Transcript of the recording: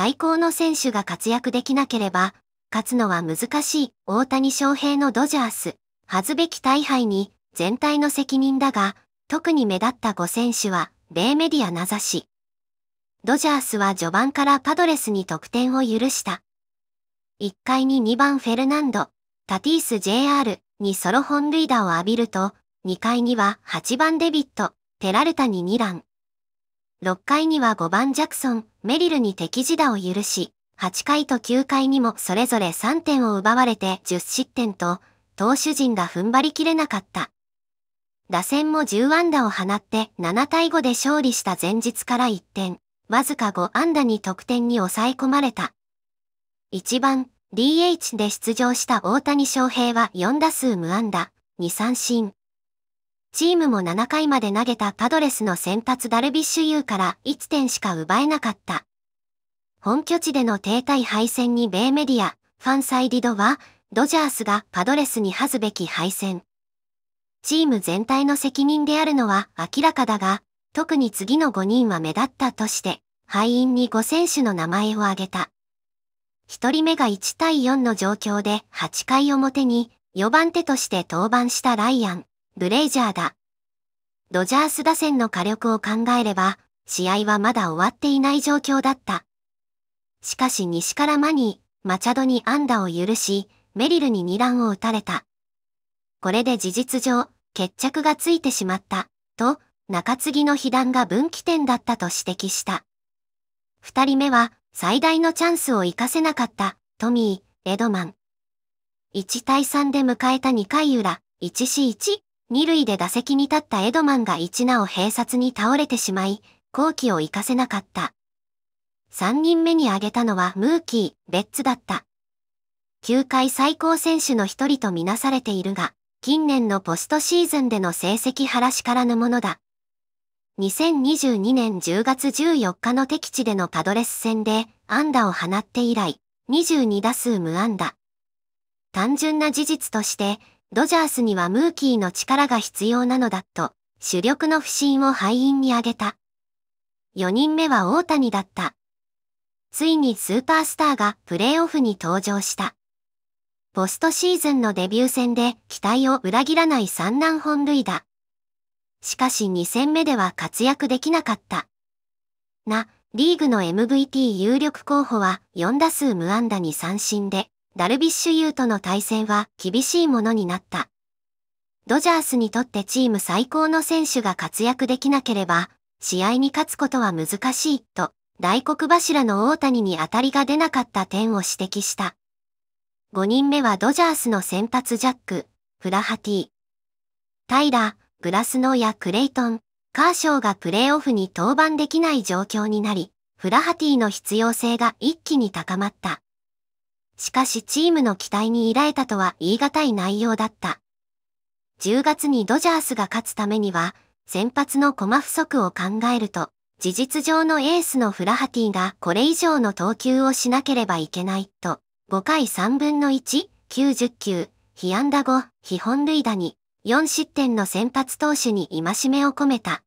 最高の選手が活躍できなければ、勝つのは難しい大谷翔平のドジャース、恥ずべき大敗に全体の責任だが、特に目立った5選手は、米メディア名指し。ドジャースは序盤からパドレスに得点を許した。1回に2番フェルナンド、タティース JR にソロ本塁打を浴びると、2回には8番デビット、ペラルタに2ラン、6回には5番ジャクソン、メリルに敵地打を許し、8回と9回にもそれぞれ3点を奪われて10失点と、投手陣が踏ん張りきれなかった。打線も10安打を放って7対5で勝利した前日から一転、わずか5安打に得点に抑え込まれた。1番、DH で出場した大谷翔平は4打数無安打、2三振、チームも7回まで投げたパドレスの先発ダルビッシュ有から1点しか奪えなかった。本拠地での停滞敗戦に米メディア、ファンサイディドは、ドジャースがパドレスに恥ずべき敗戦。チーム全体の責任であるのは明らかだが、特に次の5人は目立ったとして、敗因に5選手の名前を挙げた。1人目が1対4の状況で8回表に4番手として登板したライアン。ブレイジャーだ。ドジャース打線の火力を考えれば、試合はまだ終わっていない状況だった。しかし西からマニー、マチャドに安打を許し、メリルに2段を打たれた。これで事実上、決着がついてしまった、と、中継ぎの被弾が分岐点だったと指摘した。二人目は、最大のチャンスを活かせなかった、トミー、エドマン。1対3で迎えた2回裏、1C1。二塁で打席に立ったエドマンが一なお併殺に倒れてしまい、後期を活かせなかった。三人目に挙げたのはムーキー、ベッツだった。球界最高選手の一人とみなされているが、近年のポストシーズンでの成績晴らしからぬものだ。2022年10月14日の敵地でのパドレス戦で安打を放って以来、22打数無安打。単純な事実として、ドジャースにはムーキーの力が必要なのだと、主力の不振を敗因に挙げた。4人目は大谷だった。ついにスーパースターがプレーオフに登場した。ポストシーズンのデビュー戦で期待を裏切らない三難本塁打。しかし2戦目では活躍できなかった。な、リーグの MVP 有力候補は4打数無安打に三振で、ダルビッシュ有との対戦は厳しいものになった。ドジャースにとってチーム最高の選手が活躍できなければ、試合に勝つことは難しいと、大黒柱の大谷に当たりが出なかった点を指摘した。5人目はドジャースの先発ジャック、フラハティ。タイラ、グラスノーやクレイトン、カーショーがプレーオフに登板できない状況になり、フラハティの必要性が一気に高まった。しかしチームの期待に依頼たとは言い難い内容だった。10月にドジャースが勝つためには、先発の駒不足を考えると、事実上のエースのフラハティがこれ以上の投球をしなければいけないと、5回3分の1、90球、被安打後、被本塁打に、4失点の先発投手に戒めを込めた。